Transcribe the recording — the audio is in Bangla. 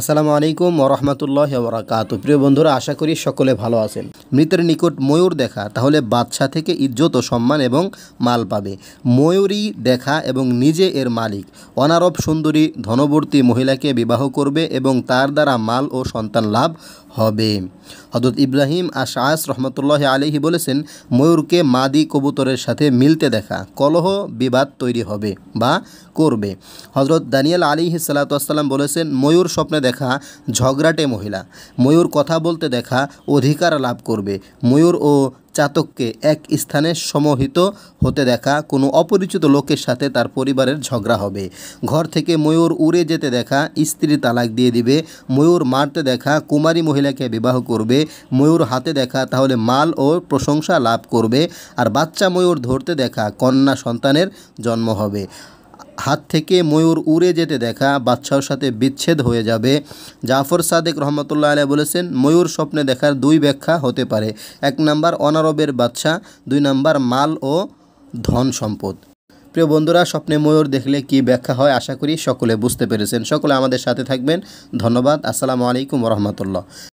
আসসালামু আলাইকুম ওরহমতুল্লাহ বরাকাত প্রিয় বন্ধুরা আশা করি সকলে ভালো আছেন মৃতের নিকট ময়ূর দেখা তাহলে বাচ্চা থেকে ইজ্জত ও সম্মান এবং মাল পাবে ময়ূরই দেখা এবং নিজে এর মালিক অনারব সুন্দরী ধনবর্তী মহিলাকে বিবাহ করবে এবং তার দ্বারা মাল ও সন্তান লাভ হবে হজরত ইব্রাহিম আশাস রহমতুল্লাহ আলহি বলেছেন ময়ূরকে মাদি কবুতরের সাথে মিলতে দেখা কলহ বিবাদ তৈরি হবে বা করবে হজরত দানিয়াল আলী সাল্লাম বলেছেন ময়ূর স্বপ্নে দেখা ঝগড়াটে মহিলা ময়ূর কথা বলতে দেখা অধিকার লাভ করবে ময়ূর ও চাতককে এক স্থানে সমহিত হতে দেখা কোনো অপরিচিত লোকের সাথে তার পরিবারের ঝগড়া হবে ঘর থেকে ময়ূর উড়ে যেতে দেখা স্ত্রী তালাক দিয়ে দিবে ময়ূর মারতে দেখা কুমারী মহিলাকে বিবাহ করবে ময়ূর হাতে দেখা তাহলে মাল ও প্রশংসা লাভ করবে আর বাচ্চা ময়ূর ধরতে দেখা কন্যা সন্তানের জন্ম হবে হাত থেকে ময়ূর উড়ে যেতে দেখা বাচ্চার সাথে বিচ্ছেদ হয়ে যাবে জাফর সাদেক রহমতুল্লাহ আলিয়া বলেছেন ময়ূর স্বপ্নে দেখার দুই ব্যাখ্যা হতে পারে এক নাম্বার অনারবের বাচ্চা দুই নাম্বার মাল ও ধন সম্পদ প্রিয় বন্ধুরা স্বপ্নে ময়ূর দেখলে কি ব্যাখ্যা হয় আশা করি সকলে বুঝতে পেরেছেন সকলে আমাদের সাথে থাকবেন ধন্যবাদ আসসালামু আলাইকুম রহমতুল্লাহ